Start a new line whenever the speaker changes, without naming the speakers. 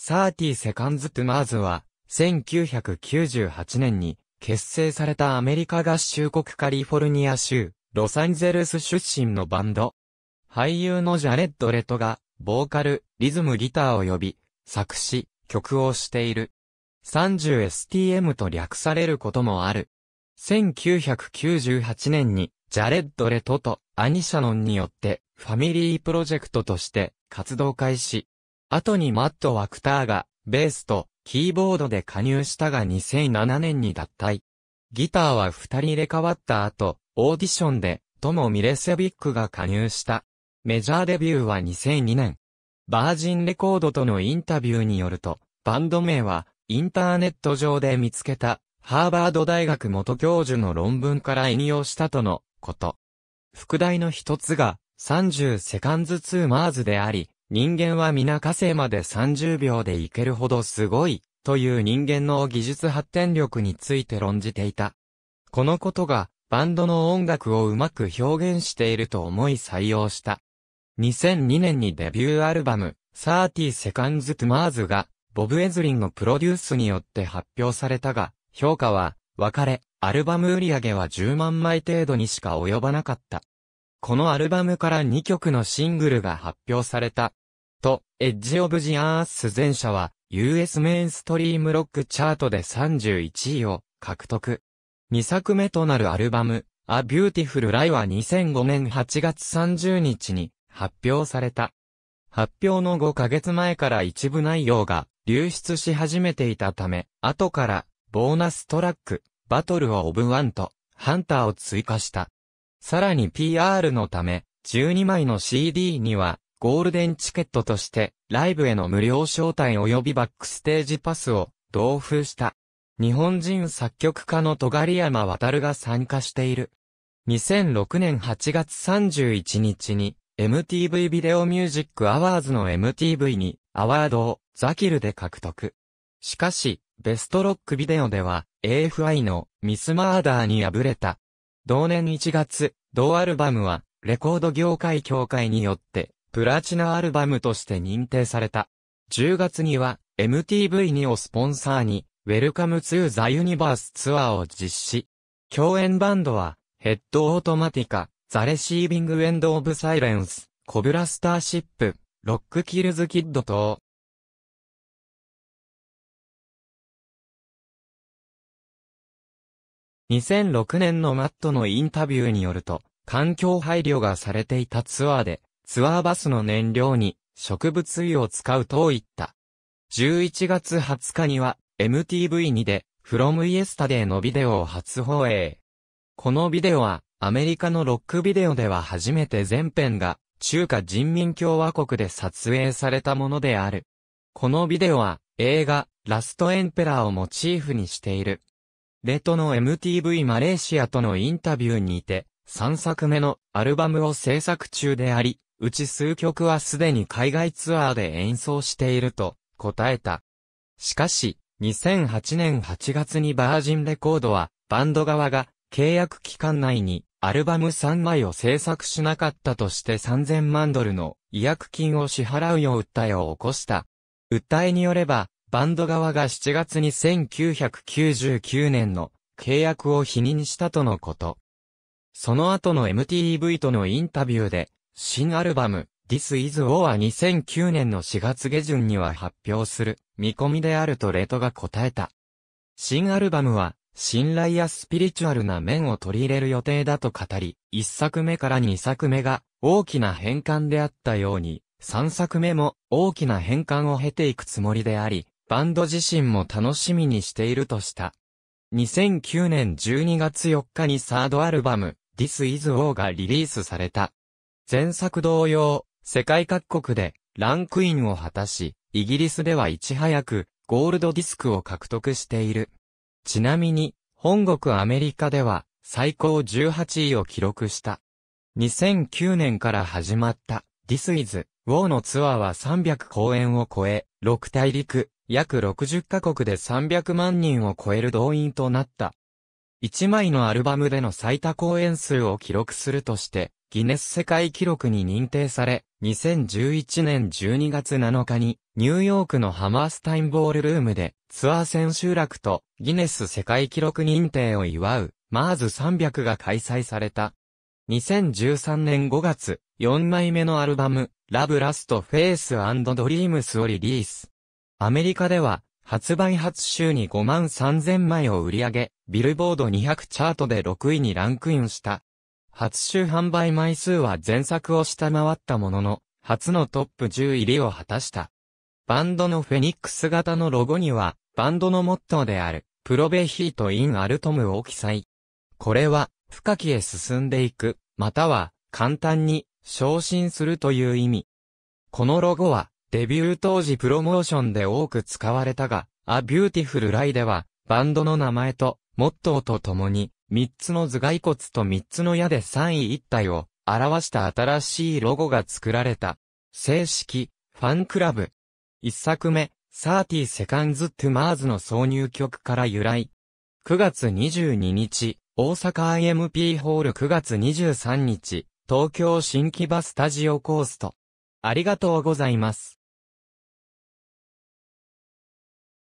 30 Seconds to Mars は、1998年に結成されたアメリカ合衆国カリフォルニア州、ロサンゼルス出身のバンド。俳優のジャレッド・レトが、ボーカル、リズム、ギターを呼び、作詞、曲をしている。30STM と略されることもある。1998年に、ジャレッド・レトとアニシャノンによって、ファミリープロジェクトとして活動開始。後にマット・ワクターが、ベースと、キーボードで加入したが2007年に脱退。ギターは二人入れ替わった後、オーディションで、トモ・ミレセビックが加入した。メジャーデビューは2002年。バージンレコードとのインタビューによると、バンド名は、インターネット上で見つけた、ハーバード大学元教授の論文から引用したとのこと。副題の一つが、30セカンズ・ツー・マーズであり、人間は皆火星まで30秒で行けるほどすごい、という人間の技術発展力について論じていた。このことが、バンドの音楽をうまく表現していると思い採用した。2002年にデビューアルバム、30 Seconds to Mars が、ボブ・エズリンのプロデュースによって発表されたが、評価は、分かれ、アルバム売り上げは10万枚程度にしか及ばなかった。このアルバムから2曲のシングルが発表された。ト、エッジオブジアース前者は、US メインストリームロックチャートで31位を獲得。2作目となるアルバム、A Beautiful Lie は2005年8月30日に発表された。発表の5ヶ月前から一部内容が流出し始めていたため、後からボーナストラック、バトルオブワンとハンターを追加した。さらに PR のため、12枚の CD にはゴールデンチケットとして、ライブへの無料招待及びバックステージパスを、同封した。日本人作曲家の戸狩山渡が参加している。2006年8月31日に、MTV ビデオミュージックアワーズの MTV に、アワードを、ザキルで獲得。しかし、ベストロックビデオでは、AFI の、ミスマーダーに敗れた。同年1月、同アルバムは、レコード業界協会によって、プラチナアルバムとして認定された。10月には MTV にをスポンサーに、ウェルカムツーザユニバースツアーを実施。共演バンドは、ヘッドオートマティカ、ザレシービングエンドオブサイレンス、コブラスターシップ、ロックキルズキッド等。2006年のマットのインタビューによると、環境配慮がされていたツアーで、ツアーバスの燃料に植物油を使うと言った。11月20日には MTV2 で From Yesterday のビデオを初放映。このビデオはアメリカのロックビデオでは初めて全編が中華人民共和国で撮影されたものである。このビデオは映画ラストエンペラーをモチーフにしている。レトの MTV マレーシアとのインタビューにて3作目のアルバムを制作中であり、うち数曲はすでに海外ツアーで演奏していると答えた。しかし、2008年8月にバージンレコードは、バンド側が契約期間内にアルバム3枚を制作しなかったとして3000万ドルの違約金を支払うよう訴えを起こした。訴えによれば、バンド側が7月に1999年の契約を否認したとのこと。その後の MTV とのインタビューで、新アルバム、This is War 2009年の4月下旬には発表する見込みであるとレトが答えた。新アルバムは、信頼やスピリチュアルな面を取り入れる予定だと語り、1作目から2作目が大きな変換であったように、3作目も大きな変換を経ていくつもりであり、バンド自身も楽しみにしているとした。2009年12月4日にサードアルバム、This is War がリリースされた。前作同様、世界各国でランクインを果たし、イギリスではいち早くゴールドディスクを獲得している。ちなみに、本国アメリカでは最高18位を記録した。2009年から始まった This is WOW のツアーは300公演を超え、6大陸、約60カ国で300万人を超える動員となった。1枚のアルバムでの最多公演数を記録するとして、ギネス世界記録に認定され、2011年12月7日に、ニューヨークのハマースタインボールルームで、ツアー千秋落とギネス世界記録認定を祝う、マーズ300が開催された。2013年5月、4枚目のアルバム、ラブラストフェイスドリームスをリリース。アメリカでは、発売初週に5万3000枚を売り上げ、ビルボード200チャートで6位にランクインした。初週販売枚数は前作を下回ったものの、初のトップ10入りを果たした。バンドのフェニックス型のロゴには、バンドのモットーである、プロベヒート・イン・アルトムを記載。これは、深きへ進んでいく、または、簡単に、昇進するという意味。このロゴは、デビュー当時プロモーションで多く使われたが、A Beautiful Lie では、バンドの名前と、モットーと共に、3つの頭蓋骨と3つの矢で3位一体を表した新しいロゴが作られた。正式、ファンクラブ。1作目、30セカンズトゥマーズの挿入曲から由来。9月22日、大阪 IMP ホール9月23日、東京新木場スタジオコースト。ありがとうございます。